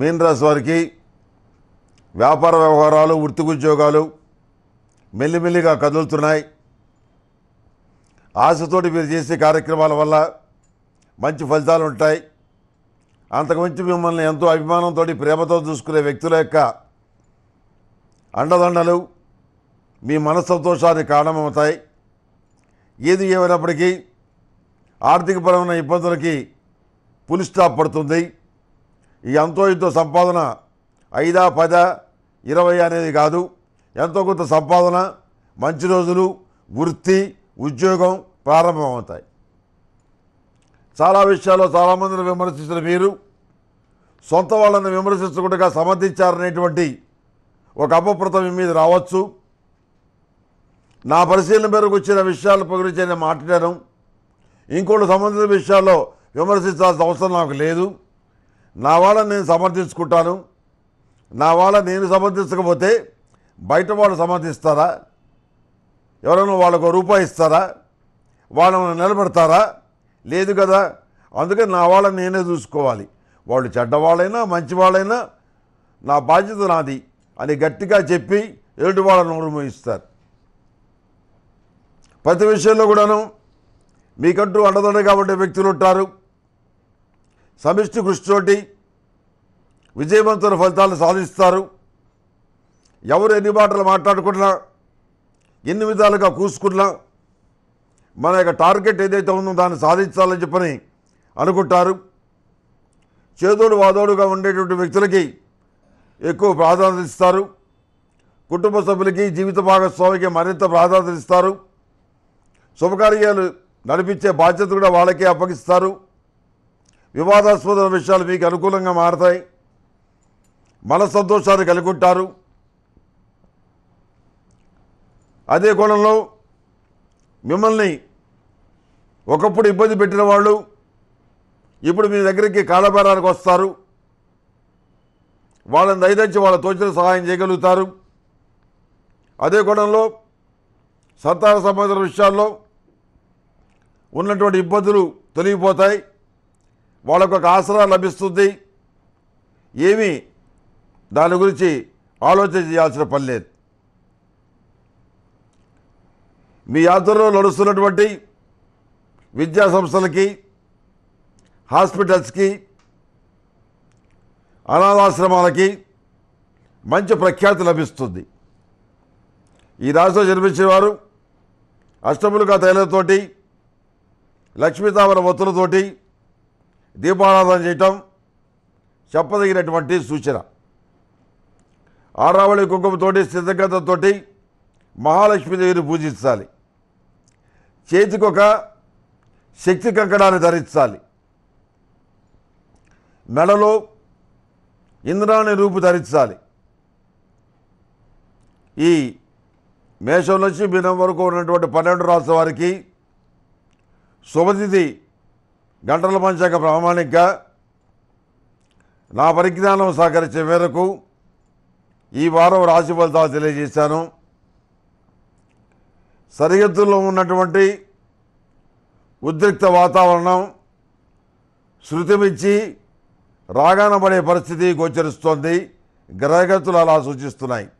మీనరాశి వారికి వ్యాపార వ్యవహారాలు వృత్తి ఉద్యోగాలు మెల్లిమెల్లిగా కదులుతున్నాయి ఆశతోటి మీరు చేసే కార్యక్రమాల వల్ల మంచి ఫలితాలు ఉంటాయి అంతకుమించి మిమ్మల్ని ఎంతో అభిమానంతో ప్రేమతో చూసుకునే వ్యక్తుల యొక్క అండదండలు మీ మనస్సంతోషానికి కారణమవుతాయి ఏది ఏమైనప్పటికీ ఆర్థికపరమైన ఇబ్బందులకి పులిస్టాప్ పడుతుంది ఈ ఎంతో యుద్ధ సంపాదన ఐదా పద ఇరవై అనేది కాదు ఎంతో కొంత సంపాదన మంచి రోజులు వృత్తి ఉద్యోగం ప్రారంభమవుతాయి చాలా విషయాల్లో చాలామందిని విమర్శించిన మీరు సొంత వాళ్ళని విమర్శించకుండా సమర్థించారనేటువంటి ఒక అపప్రతం మీద రావచ్చు నా పరిశీలన మేరకు వచ్చిన విషయాల గురించి నేను మాట్లాడాను ఇంకోటి సంబంధించిన విషయాల్లో విమర్శించాల్సిన అవసరం నాకు లేదు నా వాళ్ళని నేను సమర్థించుకుంటాను నా వాళ్ళ నేను సమర్థించకపోతే బయట వాళ్ళు సమర్థిస్తారా ఎవరైనా వాళ్ళకు రూపాయి ఇస్తారా వాళ్ళని నిలబెడతారా లేదు కదా అందుకే నా వాళ్ళని నేనే చూసుకోవాలి వాళ్ళు చెడ్డవాళ్ళైనా మంచివాళ్ళైనా నా బాధ్యత నాది అని గట్టిగా చెప్పి ఎదుటి వాళ్ళను అనుభవిస్తారు ప్రతి విషయంలో కూడాను మీకంటూ అండదండగా ఉండే వ్యక్తులు ఉంటారు సమిష్టి కృషితోటి విజయవంతుల ఫలితాలను సాధిస్తారు ఎవరు ఎన్ని మాటలు మాట్లాడుకున్నా ఎన్ని విధాలుగా కూసుకున్నా మన యొక్క టార్గెట్ ఏదైతే ఉందో దాన్ని సాధించాలని చెప్పని అనుకుంటారు చేదోడు వాదోడుగా ఉండేటువంటి వ్యక్తులకి ఎక్కువ ప్రాధాన్యత ఇస్తారు కుటుంబ సభ్యులకి జీవిత భాగస్వామికి మరింత ప్రాధాన్యత ఇస్తారు శుభకార్యాలు నడిపించే బాధ్యత కూడా వాళ్ళకే అప్పగిస్తారు వివాదాస్పద విషయాలు మీకు అనుకూలంగా మారతాయి మన సంతోషాన్ని కలుగుంటారు అదే కోణంలో మిమ్మల్ని ఒకప్పుడు ఇబ్బంది పెట్టిన వాళ్ళు ఇప్పుడు మీ దగ్గరికి కాలభారానికి వస్తారు వాళ్ళని దయదచ్చి వాళ్ళ తోచిన సహాయం చేయగలుగుతారు అదే కోణంలో సంతాన సంబంధించిన విషయాల్లో ఉన్నటువంటి ఇబ్బందులు తొలగిపోతాయి వాళ్ళకు ఒక ఆసరా లభిస్తుంది ఏమి దాని గురించి ఆలోచన చేయాల్సిన పని లేదు మీ ఆధ్వర్యంలో నడుస్తున్నటువంటి విద్యా సంస్థలకి హాస్పిటల్స్కి అనాథాశ్రమాలకి మంచి ప్రఖ్యాతి లభిస్తుంది ఈ జన్మించిన జన్మించేవారు అష్టములుగా తైలతోటి లక్ష్మీతామర ఒత్తులతోటి దీపారాధన చేయటం చెప్పదగినటువంటి సూచన ఆరావళి కుంకుమతోటి సిద్ధగతతోటి మహాలక్ష్మీదేవిని పూజించాలి చేతికొక శక్తి కంకణాన్ని ధరించాలి మెడలో ఇంద్రాన్ని రూపు ధరించాలి ఈ మేషం నుంచి మీనం వరకు ఉన్నటువంటి పన్నెండు రాష్ట్ర వారికి శుభతిథి గంటల పంచాక ప్రామాణికగా నా పరిజ్ఞానం సహకరించే మేరకు ఈ వారం రాశి ఫలితాలు తెలియజేశాను సరిహద్దుల్లో ఉన్నటువంటి ఉద్రిక్త వాతావరణం శృతిమిచ్చి రాగానబడే పరిస్థితి గోచరిస్తోంది గ్రహగతులు అలా సూచిస్తున్నాయి